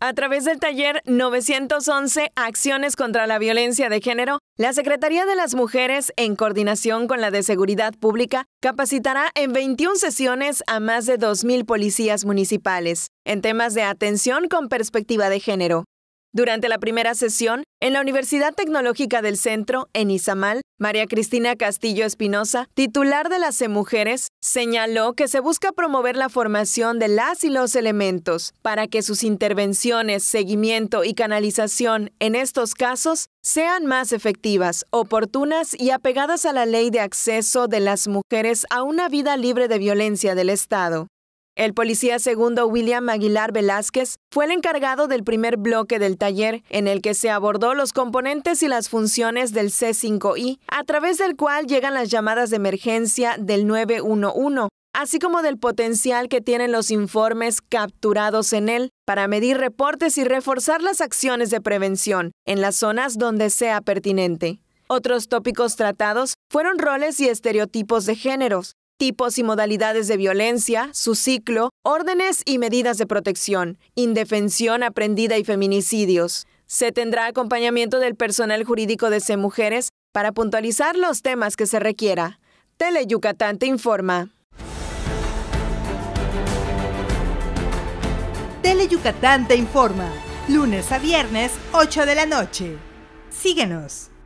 A través del taller 911 Acciones contra la Violencia de Género, la Secretaría de las Mujeres, en coordinación con la de Seguridad Pública, capacitará en 21 sesiones a más de 2.000 policías municipales en temas de atención con perspectiva de género. Durante la primera sesión, en la Universidad Tecnológica del Centro, en Izamal, María Cristina Castillo Espinosa, titular de las Mujeres, señaló que se busca promover la formación de las y los elementos para que sus intervenciones, seguimiento y canalización en estos casos sean más efectivas, oportunas y apegadas a la ley de acceso de las mujeres a una vida libre de violencia del Estado. El policía segundo William Aguilar Velázquez fue el encargado del primer bloque del taller, en el que se abordó los componentes y las funciones del C5I, a través del cual llegan las llamadas de emergencia del 911, así como del potencial que tienen los informes capturados en él para medir reportes y reforzar las acciones de prevención en las zonas donde sea pertinente. Otros tópicos tratados fueron roles y estereotipos de géneros, tipos y modalidades de violencia, su ciclo, órdenes y medidas de protección, indefensión aprendida y feminicidios. Se tendrá acompañamiento del personal jurídico de Mujeres para puntualizar los temas que se requiera. Tele Yucatán te informa. Tele Yucatán te informa. Lunes a viernes, 8 de la noche. Síguenos.